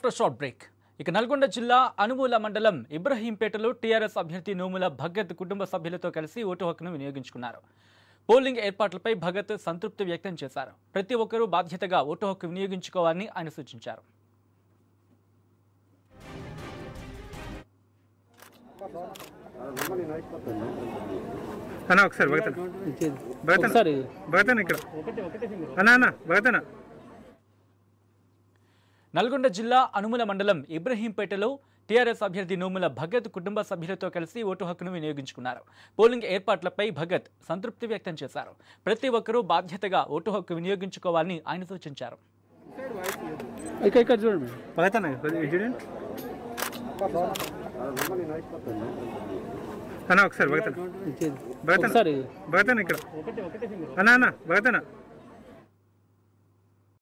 after short break ఇక నల్గొండ జిల్లా అనుమూల మండలం ఇబ్రహీంపేటలో టీఆర్ఎస్ అభ్యర్థి నోముల భగత్ కుటుంబ సభ్యులతో కలిసి ఓటు హక్కును వినియోగించుకున్నారు పోలింగ్ ఏర్పాట్లపై భగత్ సంతృప్తి వ్యక్తం చేశారు ప్రతి ఒక్కరూ బాధ్యతగా ఓటు హక్కు వినియోగించుకోవాలని ఆయన సూచించారు అన్న ఒకసారి భగతన్ భగతన్ భగతన్ ఇక్కడ అన్న అన్న భగతనా నల్గొండ జిల్లా అనుముల మండలం ఇబ్రహీంపేటలో టీఆర్ఎస్ అభ్యర్థి నోముల భగత్ కుటుంబ సభ్యులతో కలిసి ఓటు హక్కును వినియోగించుకున్నారు పోలింగ్ ఏర్పాట్లపై భగత్ సంతృప్తి వ్యక్తం చేశారు ప్రతి ఒక్కరూ బాధ్యతగా ఓటు హక్కు వినియోగించుకోవాలని ఆయన సూచించారు ఒకసారి భగత్ భగత్ ఇక్కడ అన్నా అన్నా